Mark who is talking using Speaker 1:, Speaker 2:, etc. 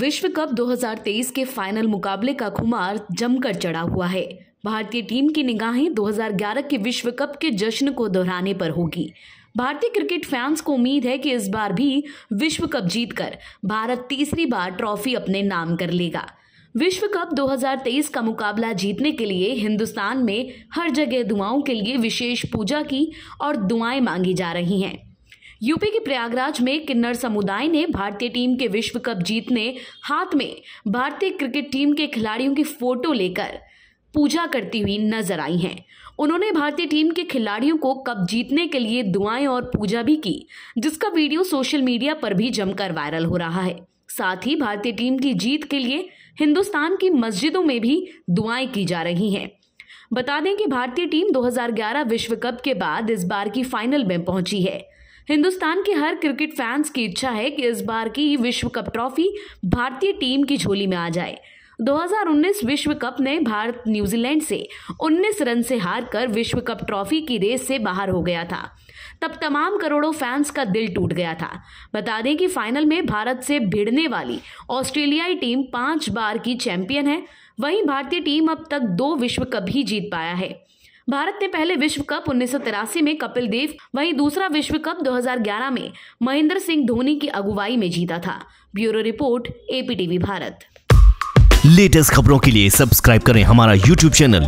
Speaker 1: विश्व कप 2023 के फाइनल मुकाबले का खुमार जमकर चढ़ा हुआ है भारतीय टीम की निगाहें 2011 के विश्व कप के जश्न को दोहराने पर होगी भारतीय क्रिकेट फैंस को उम्मीद है कि इस बार भी विश्व कप जीतकर भारत तीसरी बार ट्रॉफी अपने नाम कर लेगा विश्व कप 2023 का मुकाबला जीतने के लिए हिंदुस्तान में हर जगह दुआओं के लिए विशेष पूजा की और दुआएं मांगी जा रही हैं यूपी के प्रयागराज में किन्नर समुदाय ने भारतीय टीम के विश्व कप जीतने हाथ में भारतीय क्रिकेट टीम के खिलाड़ियों की फोटो लेकर पूजा करती हुई नजर आई हैं उन्होंने भारतीय टीम के खिलाड़ियों को कप जीतने के लिए दुआएं और पूजा भी की जिसका वीडियो सोशल मीडिया पर भी जमकर वायरल हो रहा है साथ ही भारतीय टीम की जीत के लिए हिंदुस्तान की मस्जिदों में भी दुआएं की जा रही हैं बता दें कि भारतीय टीम 2011 विश्व कप के बाद इस बार की फाइनल में पहुंची है हिंदुस्तान के हर क्रिकेट फैंस की इच्छा है कि इस बार की विश्व कप ट्रॉफी भारतीय टीम की झोली में आ जाए 2019 विश्व कप में भारत न्यूजीलैंड से 19 रन से हारकर विश्व कप ट्रॉफी की रेस से बाहर हो गया था तब तमाम करोड़ों फैंस का दिल टूट गया था बता दें कि फाइनल में भारत से भिड़ने वाली ऑस्ट्रेलियाई टीम पांच बार की चैंपियन है वहीं भारतीय टीम अब तक दो विश्व कप भी जीत पाया है भारत ने पहले विश्व कप उन्नीस में कपिल देव वहीं दूसरा विश्व कप 2011 में महेंद्र सिंह धोनी की अगुवाई में जीता था bureau report APTV Bharat latest खबरों के लिए सब्सक्राइब करें हमारा यूट्यूब चैनल